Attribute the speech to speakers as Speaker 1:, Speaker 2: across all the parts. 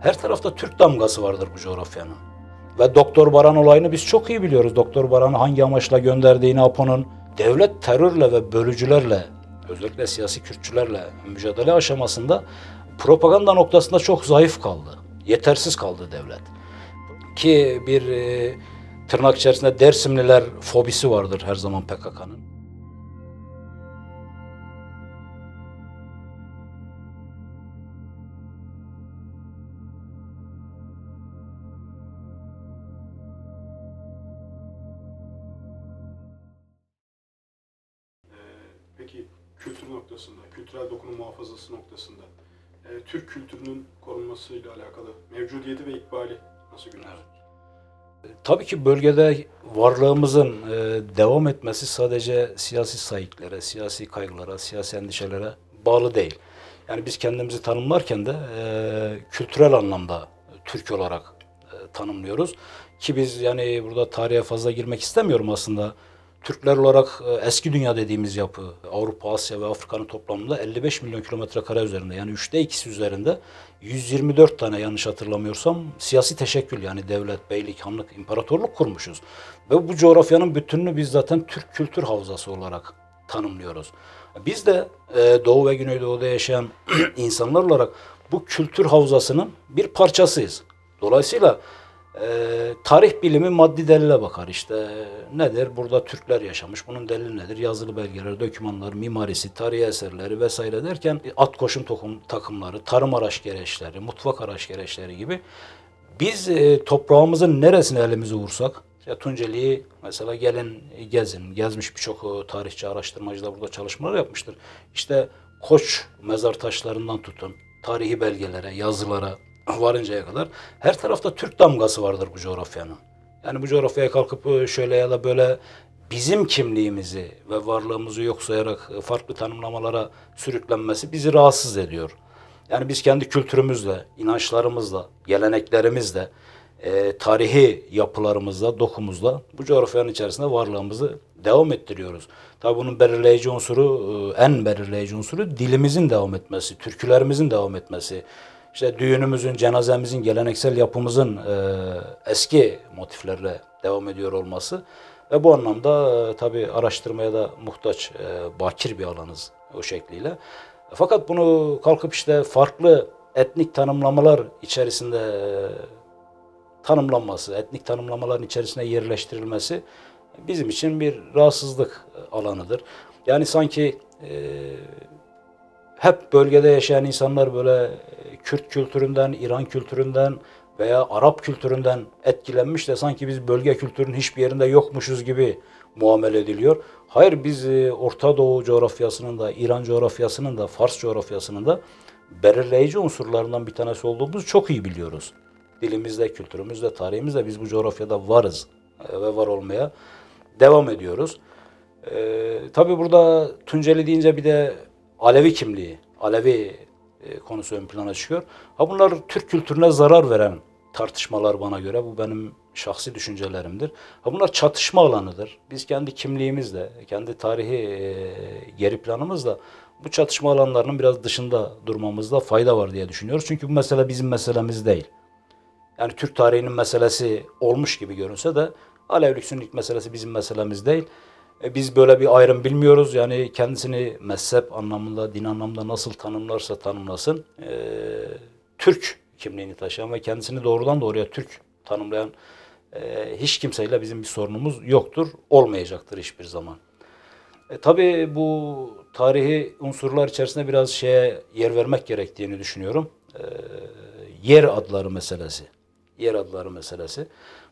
Speaker 1: Her tarafta Türk damgası vardır bu coğrafyanın. Ve Doktor Baran olayını biz çok iyi biliyoruz. Doktor Baran'ı hangi amaçla gönderdiğini APO'nun devlet terörle ve bölücülerle, özellikle siyasi Kürtçülerle mücadele aşamasında propaganda noktasında çok zayıf kaldı. Yetersiz kaldı devlet. Ki bir e, tırnak içerisinde Dersimliler fobisi vardır her zaman PKK'nın. Türkiye'deki kültür noktasında, kültürel dokunun muhafazası noktasında, e, Türk kültürünün korunmasıyla alakalı mevcudiyeti ve ikbali nasıl günler? Evet. E, tabii ki bölgede varlığımızın e, devam etmesi sadece siyasi sayıklara, siyasi kaygılara, siyasi endişelere bağlı değil. Yani biz kendimizi tanımlarken de e, kültürel anlamda Türk olarak e, tanımlıyoruz. Ki biz yani burada tarihe fazla girmek istemiyorum aslında. Türkler olarak e, eski dünya dediğimiz yapı Avrupa, Asya ve Afrika'nın toplamında 55 milyon kilometre kare üzerinde yani üçte ikisi üzerinde 124 tane yanlış hatırlamıyorsam siyasi teşekkül yani devlet, beylik, hanlık, imparatorluk kurmuşuz. Ve bu coğrafyanın bütününü biz zaten Türk kültür havzası olarak tanımlıyoruz. Biz de e, Doğu ve Güneydoğu'da yaşayan insanlar olarak bu kültür havzasının bir parçasıyız. Dolayısıyla ee, tarih bilimi maddi delile bakar işte nedir burada Türkler yaşamış bunun delili nedir yazılı belgeler, dokümanlar, mimarisi, tarihi eserleri vesaire derken e, at koşum tokum, takımları, tarım araç gereçleri, mutfak araç gereçleri gibi biz e, toprağımızın neresine elimizi vursak ya Tunceli'yi mesela gelin e, gezin. Gezmiş birçok e, tarihçi araştırmacı da burada çalışmalar yapmıştır. İşte Koç mezar taşlarından tutun, tarihi belgelere, yazılara, varıncaya kadar her tarafta Türk damgası vardır bu coğrafyanın. Yani bu coğrafyaya kalkıp e, şöyle ya da böyle bizim kimliğimizi ve varlığımızı yok sayarak e, farklı tanımlamalara sürüklenmesi bizi rahatsız ediyor. Yani biz kendi kültürümüzle, inançlarımızla, geleneklerimizle, e, tarihi yapılarımızla, dokumuzla bu coğrafyanın içerisinde varlığımızı devam ettiriyoruz. Tabi bunun belirleyici unsuru, e, en belirleyici unsuru dilimizin devam etmesi, türkülerimizin devam etmesi, işte düğünümüzün, cenazemizin, geleneksel yapımızın e, eski motiflerle devam ediyor olması ve bu anlamda e, tabii araştırmaya da muhtaç, e, bakir bir alanız o şekliyle. Fakat bunu kalkıp işte farklı etnik tanımlamalar içerisinde e, tanımlanması, etnik tanımlamaların içerisine yerleştirilmesi bizim için bir rahatsızlık alanıdır. Yani sanki e, hep bölgede yaşayan insanlar böyle Kürt kültüründen, İran kültüründen veya Arap kültüründen etkilenmiş de sanki biz bölge kültürünün hiçbir yerinde yokmuşuz gibi muamele ediliyor. Hayır biz e, Orta Doğu coğrafyasının da, İran coğrafyasının da, Fars coğrafyasının da belirleyici unsurlarından bir tanesi olduğumuzu çok iyi biliyoruz. Dilimizde, kültürümüzde, tarihimizde biz bu coğrafyada varız e, ve var olmaya devam ediyoruz. Ee, tabii burada Tunceli deyince bir de Alevi kimliği, Alevi e, konusu ön plana çıkıyor. Ha bunlar Türk kültürüne zarar veren tartışmalar bana göre. Bu benim şahsi düşüncelerimdir. Ha bunlar çatışma alanıdır. Biz kendi kimliğimizle, kendi tarihi e, geri planımızla bu çatışma alanlarının biraz dışında durmamızda fayda var diye düşünüyoruz. Çünkü bu mesele bizim meselemiz değil. Yani Türk tarihinin meselesi olmuş gibi görünse de Alevlik Sünnilik meselesi bizim meselemiz değil. E, biz böyle bir ayrım bilmiyoruz. Yani kendisini mezhep anlamında, din anlamında nasıl tanımlarsa tanımlasın. E, Türk kimliğini taşıyan ve kendisini doğrudan doğruya Türk tanımlayan e, hiç kimseyle bizim bir sorunumuz yoktur. Olmayacaktır hiçbir zaman. E, tabii bu tarihi unsurlar içerisinde biraz şeye yer vermek gerektiğini düşünüyorum. E, yer adları meselesi. Yer adları meselesi.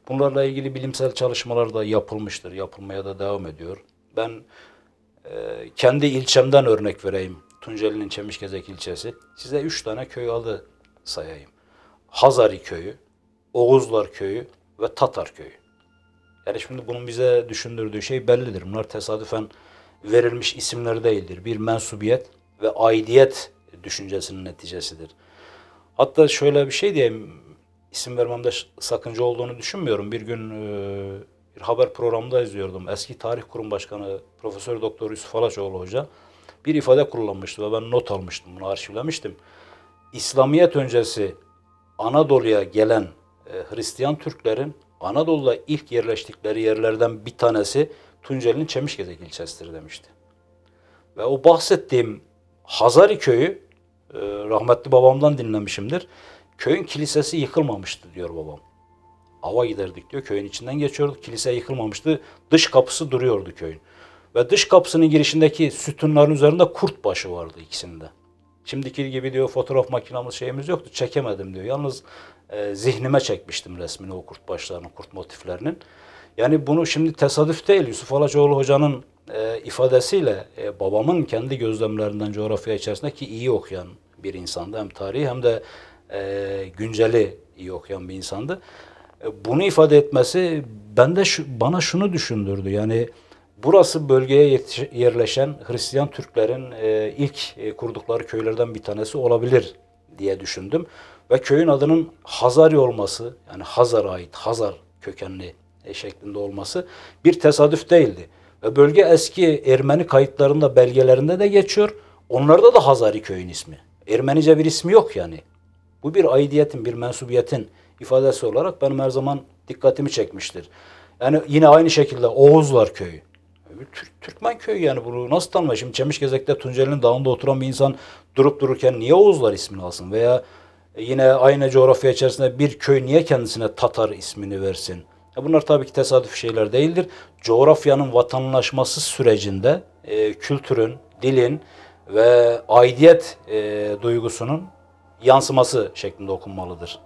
Speaker 1: Bunlarla ilgili bilimsel çalışmalar da yapılmıştır, yapılmaya da devam ediyor. Ben e, kendi ilçemden örnek vereyim. Tunceli'nin Çemişgezek ilçesi. Size üç tane köy adı sayayım. Hazari köyü, Oğuzlar köyü ve Tatar köyü. Yani şimdi bunun bize düşündürdüğü şey bellidir. Bunlar tesadüfen verilmiş isimler değildir. Bir mensubiyet ve aidiyet düşüncesinin neticesidir. Hatta şöyle bir şey diyeyim isim vermemde sakınca olduğunu düşünmüyorum. Bir gün e, bir haber programında izliyordum. Eski Tarih Kurum Başkanı Profesör Doktor Yusuf Alaçoğlu Hoca bir ifade kullanmıştı ve ben not almıştım, bunu arşivlemiştim. İslamiyet öncesi Anadolu'ya gelen e, Hristiyan Türklerin Anadolu'da ilk yerleştikleri yerlerden bir tanesi Tunceli'nin Çemişgezek ilçesidir demişti. Ve o bahsettiğim Hazari köyü e, rahmetli babamdan dinlemişimdir. Köyün kilisesi yıkılmamıştı diyor babam. Ava giderdik diyor. Köyün içinden geçiyorduk. Kilise yıkılmamıştı. Dış kapısı duruyordu köyün. Ve dış kapısının girişindeki sütunların üzerinde kurt başı vardı ikisinde. Şimdiki gibi diyor fotoğraf makinamız şeyimiz yoktu. Çekemedim diyor. Yalnız e, zihnime çekmiştim resmini o kurt başlarının, kurt motiflerinin. Yani bunu şimdi tesadüf değil. Yusuf Alaçoğlu hocanın e, ifadesiyle e, babamın kendi gözlemlerinden coğrafya içerisindeki iyi okuyan bir insandı. Hem tarihi hem de e, günceli iyi okuyan bir insandı. E, bunu ifade etmesi bende şu, bana şunu düşündürdü. Yani burası bölgeye yerleşen Hristiyan Türklerin e, ilk e, kurdukları köylerden bir tanesi olabilir diye düşündüm. Ve köyün adının Hazari olması, yani Hazar ait, Hazar kökenli e, şeklinde olması bir tesadüf değildi. Ve bölge eski Ermeni kayıtlarında, belgelerinde de geçiyor. Onlarda da Hazari köyün ismi. Ermenice bir ismi yok yani. Bu bir aidiyetin, bir mensubiyetin ifadesi olarak benim her zaman dikkatimi çekmiştir. Yani yine aynı şekilde Oğuzlar köyü. Türk, Türkmen köyü yani bunu nasıl tanıma? Şimdi Çemişgezek'te Tunceli'nin dağında oturan bir insan durup dururken niye Oğuzlar ismini alsın? Veya yine aynı coğrafya içerisinde bir köy niye kendisine Tatar ismini versin? Bunlar tabii ki tesadüf şeyler değildir. Coğrafyanın vatanlaşması sürecinde e, kültürün, dilin ve aidiyet e, duygusunun yansıması şeklinde okunmalıdır.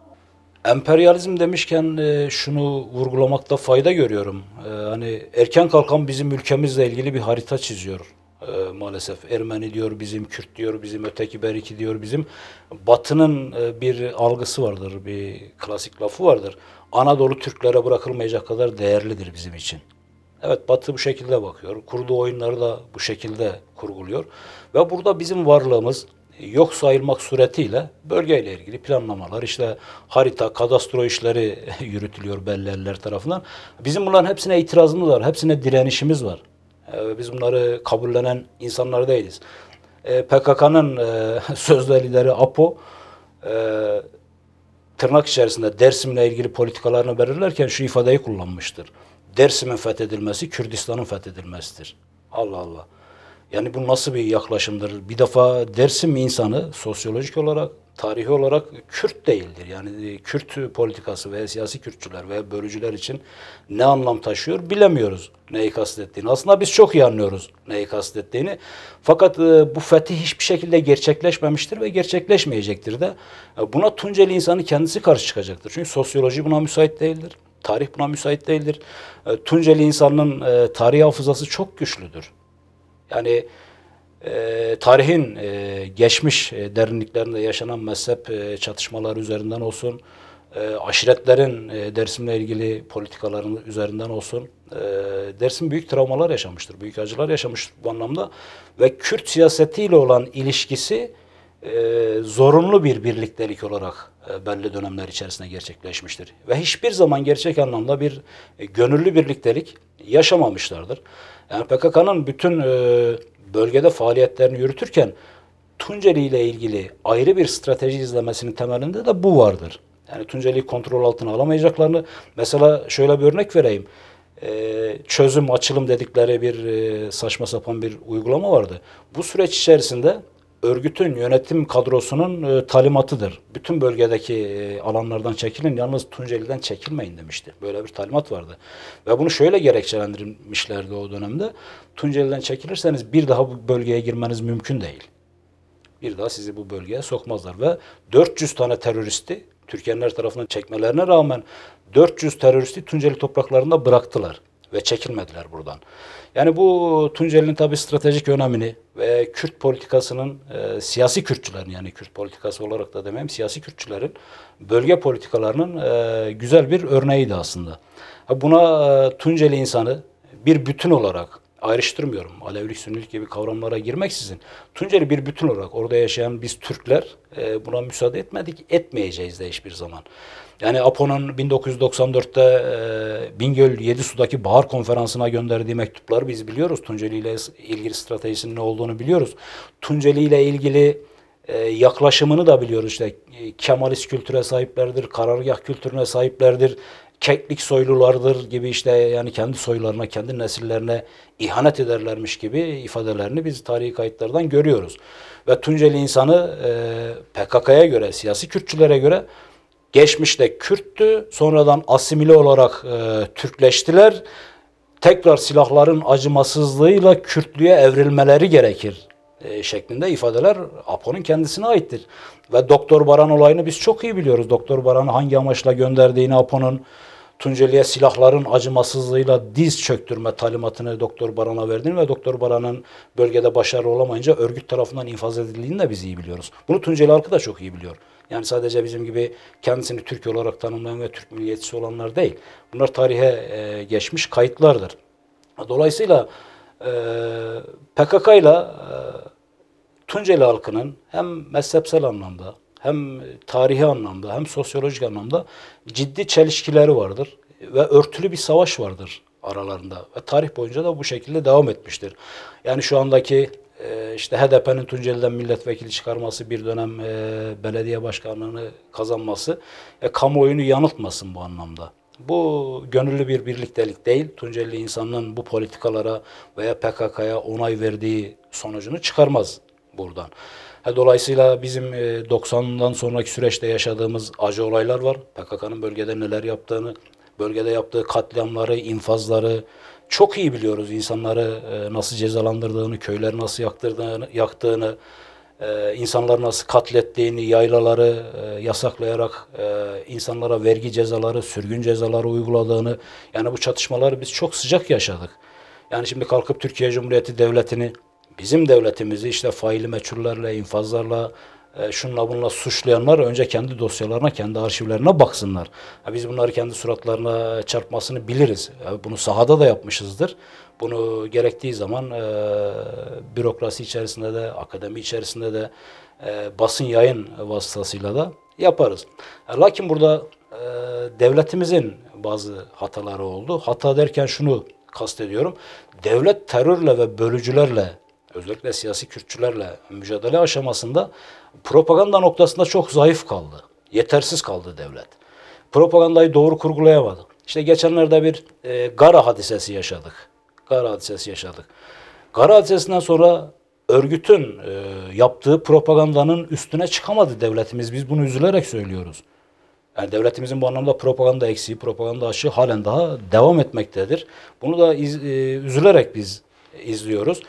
Speaker 1: Emperyalizm demişken e, şunu vurgulamakta fayda görüyorum. E, hani erken kalkan bizim ülkemizle ilgili bir harita çiziyor e, maalesef. Ermeni diyor bizim, Kürt diyor bizim, öteki beriki diyor bizim. Batının bir algısı vardır, bir klasik lafı vardır. Anadolu Türklere bırakılmayacak kadar değerlidir bizim için. Evet Batı bu şekilde bakıyor. Kurduğu oyunları da bu şekilde kurguluyor. Ve burada bizim varlığımız yok sayılmak suretiyle bölgeyle ilgili planlamalar, işte harita, kadastro işleri yürütülüyor belli eller tarafından. Bizim bunların hepsine itirazımız var, hepsine direnişimiz var. Ee, biz bunları kabullenen insanlar değiliz. Ee, PKK'nın e, sözde lideri APO, e, tırnak içerisinde Dersim'le ilgili politikalarını belirlerken şu ifadeyi kullanmıştır. Dersim'in fethedilmesi Kürdistan'ın fethedilmesidir. Allah Allah. Yani bu nasıl bir yaklaşımdır? Bir defa Dersim insanı sosyolojik olarak, tarihi olarak Kürt değildir. Yani e, Kürt politikası veya siyasi Kürtçüler veya bölücüler için ne anlam taşıyor bilemiyoruz neyi kastettiğini. Aslında biz çok iyi anlıyoruz neyi kastettiğini. Fakat e, bu fetih hiçbir şekilde gerçekleşmemiştir ve gerçekleşmeyecektir de. E, buna Tunceli insanı kendisi karşı çıkacaktır. Çünkü sosyoloji buna müsait değildir. Tarih buna müsait değildir. Tunceli insanının tarih hafızası çok güçlüdür. Yani e, tarihin e, geçmiş e, derinliklerinde yaşanan mezhep e, çatışmaları üzerinden olsun, e, aşiretlerin e, Dersim'le ilgili politikaların üzerinden olsun, e, Dersim büyük travmalar yaşamıştır, büyük acılar yaşamıştır bu anlamda ve Kürt siyasetiyle olan ilişkisi e, zorunlu bir birliktelik olarak e, belli dönemler içerisinde gerçekleşmiştir. Ve hiçbir zaman gerçek anlamda bir e, gönüllü birliktelik yaşamamışlardır. Yani PKK'nın bütün e, bölgede faaliyetlerini yürütürken Tunceli ile ilgili ayrı bir strateji izlemesinin temelinde de bu vardır. Yani Tunceli'yi kontrol altına alamayacaklarını, mesela şöyle bir örnek vereyim. Ee, çözüm, açılım dedikleri bir e, saçma sapan bir uygulama vardı. Bu süreç içerisinde örgütün yönetim kadrosunun e, talimatıdır. Bütün bölgedeki e, alanlardan çekilin, yalnız Tunceli'den çekilmeyin demişti. Böyle bir talimat vardı. Ve bunu şöyle gerekçelendirmişlerdi o dönemde. Tunceli'den çekilirseniz bir daha bu bölgeye girmeniz mümkün değil. Bir daha sizi bu bölgeye sokmazlar ve 400 tane teröristi Türkiye'nin her tarafından çekmelerine rağmen 400 teröristi Tunceli topraklarında bıraktılar ve çekilmediler buradan. Yani bu Tunceli'nin tabii stratejik önemini, ve Kürt politikasının e, siyasi Kürtçülerin yani Kürt politikası olarak da demem siyasi Kürtçülerin bölge politikalarının e, güzel bir örneğiydi aslında. Buna e, Tunceli insanı bir bütün olarak ayrıştırmıyorum. Alevilik, Sünnilik gibi kavramlara girmeksizin. Tunceli bir bütün olarak orada yaşayan biz Türkler e, buna müsaade etmedik, etmeyeceğiz de hiçbir zaman. Yani APO'nun 1994'te e, Bingöl 7 Su'daki Bahar Konferansı'na gönderdiği mektupları biz biliyoruz. Tunceli ile ilgili stratejisinin ne olduğunu biliyoruz. Tunceli ile ilgili e, yaklaşımını da biliyoruz. İşte e, Kemalist kültüre sahiplerdir, karargah kültürüne sahiplerdir, keklik soylulardır gibi işte yani kendi soylarına, kendi nesillerine ihanet ederlermiş gibi ifadelerini biz tarihi kayıtlardan görüyoruz. Ve Tunceli insanı e, PKK'ya göre, siyasi Kürtçülere göre Geçmişte Kürttü, sonradan asimile olarak e, Türkleştiler. Tekrar silahların acımasızlığıyla Kürtlüğe evrilmeleri gerekir e, şeklinde ifadeler APO'nun kendisine aittir. Ve Doktor Baran olayını biz çok iyi biliyoruz. Doktor Baran'ı hangi amaçla gönderdiğini APO'nun Tunceli'ye silahların acımasızlığıyla diz çöktürme talimatını Doktor Baran'a verdin ve Doktor Baran'ın bölgede başarılı olamayınca örgüt tarafından infaz edildiğini de biz iyi biliyoruz. Bunu Tunceli halkı da çok iyi biliyor. Yani sadece bizim gibi kendisini Türk olarak tanımlayan ve Türk milliyetçisi olanlar değil. Bunlar tarihe e, geçmiş kayıtlardır. Dolayısıyla e, PKK ile Tunceli halkının hem mezhepsel anlamda hem tarihi anlamda hem sosyolojik anlamda ciddi çelişkileri vardır ve örtülü bir savaş vardır aralarında ve tarih boyunca da bu şekilde devam etmiştir. Yani şu andaki e, işte HDP'nin Tunceli'den milletvekili çıkarması, bir dönem e, belediye başkanlığını kazanması, e, kamuoyunu yanıltmasın bu anlamda. Bu gönüllü bir birliktelik değil. Tunceli insanların bu politikalara veya PKK'ya onay verdiği sonucunu çıkarmaz buradan dolayısıyla bizim e, 90'dan sonraki süreçte yaşadığımız acı olaylar var. PKK'nın bölgede neler yaptığını, bölgede yaptığı katliamları, infazları çok iyi biliyoruz. İnsanları e, nasıl cezalandırdığını, köyleri nasıl yaktırdığını, yaktığını, e, insanları nasıl katlettiğini, yaylaları e, yasaklayarak insanlara vergi cezaları, sürgün cezaları uyguladığını. Yani bu çatışmaları biz çok sıcak yaşadık. Yani şimdi kalkıp Türkiye Cumhuriyeti Devleti'ni bizim devletimizi işte faili meçhullerle, infazlarla, e, şunla bunla suçlayanlar önce kendi dosyalarına, kendi arşivlerine baksınlar. biz bunları kendi suratlarına çarpmasını biliriz. bunu sahada da yapmışızdır. Bunu gerektiği zaman e, bürokrasi içerisinde de, akademi içerisinde de, e, basın yayın vasıtasıyla da yaparız. E, lakin burada devletimizin bazı hataları oldu. Hata derken şunu kastediyorum. Devlet terörle ve bölücülerle özellikle siyasi Kürtçülerle mücadele aşamasında propaganda noktasında çok zayıf kaldı. Yetersiz kaldı devlet. Propagandayı doğru kurgulayamadı. İşte geçenlerde bir e, Gara hadisesi yaşadık. Gara hadisesi yaşadık. Gara hadisesinden sonra örgütün e, yaptığı propagandanın üstüne çıkamadı devletimiz. Biz bunu üzülerek söylüyoruz. Yani devletimizin bu anlamda propaganda eksiği, propaganda aşığı halen daha devam etmektedir. Bunu da iz, e, üzülerek biz izliyoruz.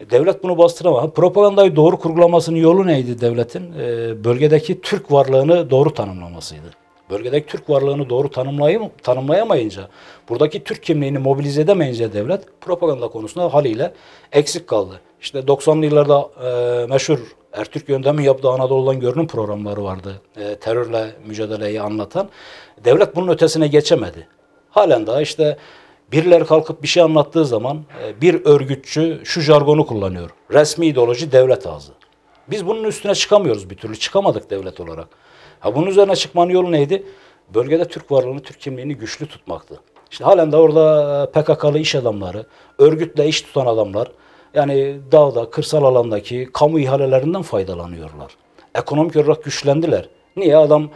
Speaker 1: E, devlet bunu bastıramadı. Propagandayı doğru kurgulamasının yolu neydi devletin? Ee, bölgedeki Türk varlığını doğru tanımlamasıydı. Bölgedeki Türk varlığını doğru tanımlayım, tanımlayamayınca, buradaki Türk kimliğini mobilize edemeyince devlet propaganda konusunda haliyle eksik kaldı. İşte 90'lı yıllarda e, meşhur Ertürk yöntemi yaptığı Anadolu'dan görünüm programları vardı. E, terörle mücadeleyi anlatan. Devlet bunun ötesine geçemedi. Halen daha işte Birileri kalkıp bir şey anlattığı zaman e, bir örgütçü şu jargonu kullanıyor. Resmi ideoloji devlet ağzı. Biz bunun üstüne çıkamıyoruz bir türlü. Çıkamadık devlet olarak. Ha bunun üzerine çıkmanın yolu neydi? Bölgede Türk varlığını, Türk kimliğini güçlü tutmaktı. İşte halen de orada e, PKK'lı iş adamları, örgütle iş tutan adamlar yani dağda, kırsal alandaki kamu ihalelerinden faydalanıyorlar. Ekonomik olarak güçlendiler. Niye? Adam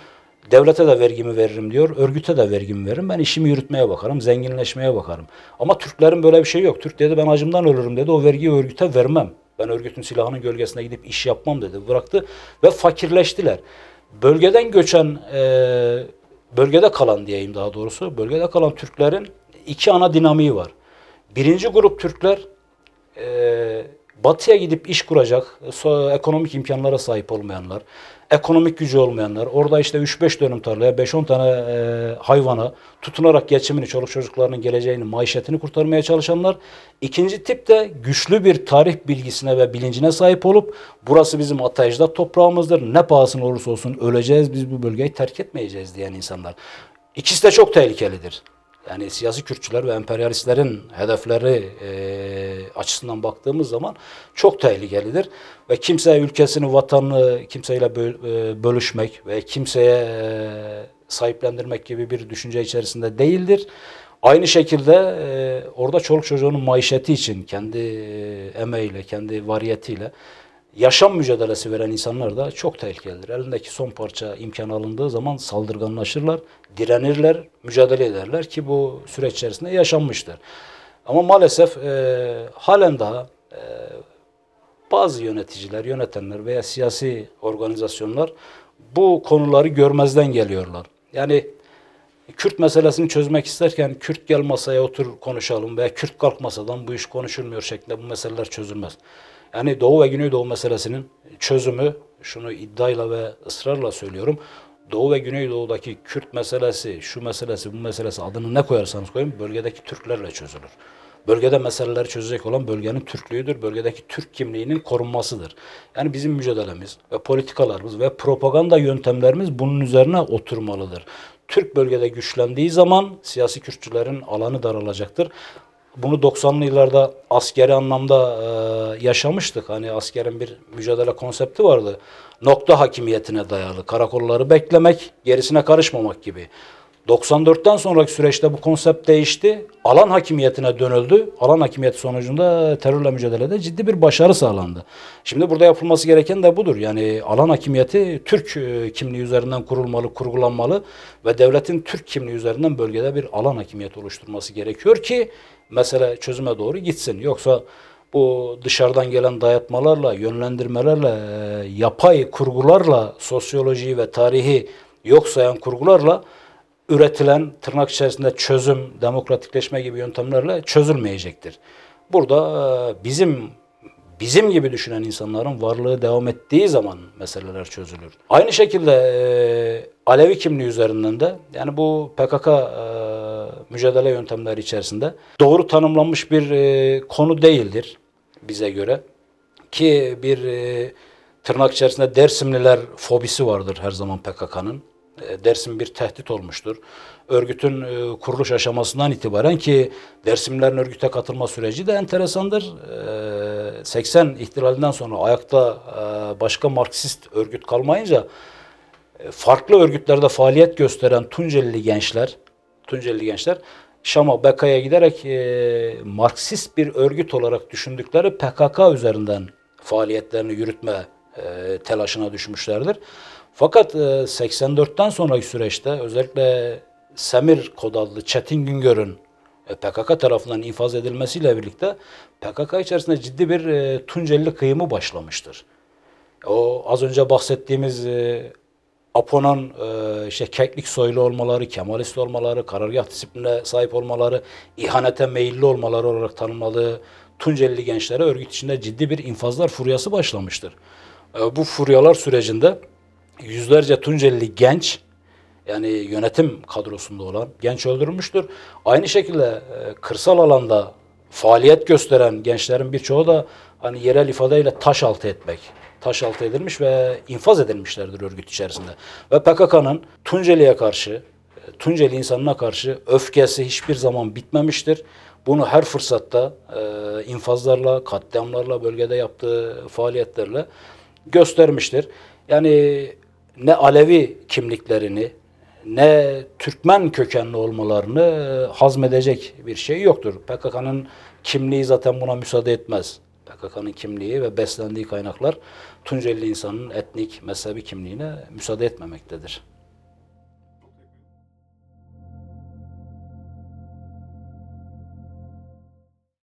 Speaker 1: Devlete de vergimi veririm diyor, örgüte de vergimi veririm. Ben işimi yürütmeye bakarım, zenginleşmeye bakarım. Ama Türklerin böyle bir şey yok. Türk dedi ben acımdan ölürüm dedi, o vergiyi örgüte vermem. Ben örgütün silahının gölgesine gidip iş yapmam dedi, bıraktı ve fakirleştiler. Bölgeden göçen, e, bölgede kalan diyeyim daha doğrusu, bölgede kalan Türklerin iki ana dinamiği var. Birinci grup Türkler, e, batıya gidip iş kuracak ekonomik imkanlara sahip olmayanlar, ekonomik gücü olmayanlar, orada işte 3-5 dönüm tarlaya 5-10 tane e, hayvana tutunarak geçimini, çoluk çocuklarının geleceğini, maişetini kurtarmaya çalışanlar. İkinci tip de güçlü bir tarih bilgisine ve bilincine sahip olup burası bizim ateşde toprağımızdır. Ne pahasına olursa olsun öleceğiz biz bu bölgeyi terk etmeyeceğiz diyen insanlar. İkisi de çok tehlikelidir yani siyasi Kürtçüler ve emperyalistlerin hedefleri e, açısından baktığımız zaman çok tehlikelidir. Ve kimse ülkesini, vatanını kimseyle böl, e, bölüşmek ve kimseye e, sahiplendirmek gibi bir düşünce içerisinde değildir. Aynı şekilde e, orada çoluk çocuğunun maişeti için kendi e, emeğiyle, kendi variyetiyle yaşam mücadelesi veren insanlar da çok tehlikelidir. Elindeki son parça imkan alındığı zaman saldırganlaşırlar, direnirler, mücadele ederler ki bu süreç içerisinde yaşanmıştır. Ama maalesef e, halen daha e, bazı yöneticiler, yönetenler veya siyasi organizasyonlar bu konuları görmezden geliyorlar. Yani Kürt meselesini çözmek isterken Kürt gel masaya otur konuşalım veya Kürt kalk masadan bu iş konuşulmuyor şeklinde bu meseleler çözülmez. Yani Doğu ve Güneydoğu meselesinin çözümü, şunu iddiayla ve ısrarla söylüyorum, Doğu ve Güneydoğu'daki Kürt meselesi, şu meselesi, bu meselesi adını ne koyarsanız koyun bölgedeki Türklerle çözülür. Bölgede meseleleri çözecek olan bölgenin Türklüğüdür, bölgedeki Türk kimliğinin korunmasıdır. Yani bizim mücadelemiz ve politikalarımız ve propaganda yöntemlerimiz bunun üzerine oturmalıdır. Türk bölgede güçlendiği zaman siyasi Kürtçülerin alanı daralacaktır. Bunu 90'lı yıllarda askeri anlamda e, yaşamıştık. Hani askerin bir mücadele konsepti vardı. Nokta hakimiyetine dayalı. Karakolları beklemek, gerisine karışmamak gibi. 94'ten sonraki süreçte bu konsept değişti. Alan hakimiyetine dönüldü. Alan hakimiyeti sonucunda terörle mücadelede ciddi bir başarı sağlandı. Şimdi burada yapılması gereken de budur. Yani alan hakimiyeti Türk kimliği üzerinden kurulmalı, kurgulanmalı ve devletin Türk kimliği üzerinden bölgede bir alan hakimiyeti oluşturması gerekiyor ki mesele çözüme doğru gitsin. Yoksa bu dışarıdan gelen dayatmalarla, yönlendirmelerle, e, yapay kurgularla, sosyolojiyi ve tarihi yok sayan kurgularla üretilen tırnak içerisinde çözüm, demokratikleşme gibi yöntemlerle çözülmeyecektir. Burada e, bizim bizim gibi düşünen insanların varlığı devam ettiği zaman meseleler çözülür. Aynı şekilde e, Alevi kimliği üzerinden de yani bu PKK mücadele yöntemleri içerisinde doğru tanımlanmış bir e, konu değildir bize göre. Ki bir e, tırnak içerisinde Dersimliler fobisi vardır her zaman PKK'nın. E, Dersim bir tehdit olmuştur. Örgütün e, kuruluş aşamasından itibaren ki Dersimlilerin örgüte katılma süreci de enteresandır. E, 80 ihtilalinden sonra ayakta e, başka Marksist örgüt kalmayınca e, farklı örgütlerde faaliyet gösteren Tuncelili gençler Tunceli gençler Şam'a, Beka'ya giderek e, Marksist bir örgüt olarak düşündükleri PKK üzerinden faaliyetlerini yürütme e, telaşına düşmüşlerdir. Fakat e, 84'ten sonraki süreçte özellikle Semir Kodallı adlı Çetin Güngör'ün e, PKK tarafından infaz edilmesiyle birlikte PKK içerisinde ciddi bir e, Tunceli kıyımı başlamıştır. O az önce bahsettiğimiz e, Apo'nun e, işte keklik soylu olmaları, kemalist olmaları, karargah disipline sahip olmaları, ihanete meyilli olmaları olarak tanımladığı Tuncelili gençlere örgüt içinde ciddi bir infazlar furyası başlamıştır. E, bu furyalar sürecinde yüzlerce Tuncelili genç yani yönetim kadrosunda olan genç öldürülmüştür. Aynı şekilde e, kırsal alanda faaliyet gösteren gençlerin birçoğu da hani yerel ifadeyle taş altı etmek taşaltı edilmiş ve infaz edilmişlerdir örgüt içerisinde. Ve PKK'nın Tunceli'ye karşı, Tunceli insanına karşı öfkesi hiçbir zaman bitmemiştir. Bunu her fırsatta e, infazlarla, katliamlarla, bölgede yaptığı faaliyetlerle göstermiştir. Yani ne Alevi kimliklerini, ne Türkmen kökenli olmalarını hazmedecek bir şey yoktur. PKK'nın kimliği zaten buna müsaade etmez. PKK'nın kimliği ve beslendiği kaynaklar Tunceli insanın etnik, mezhebi kimliğine müsaade etmemektedir.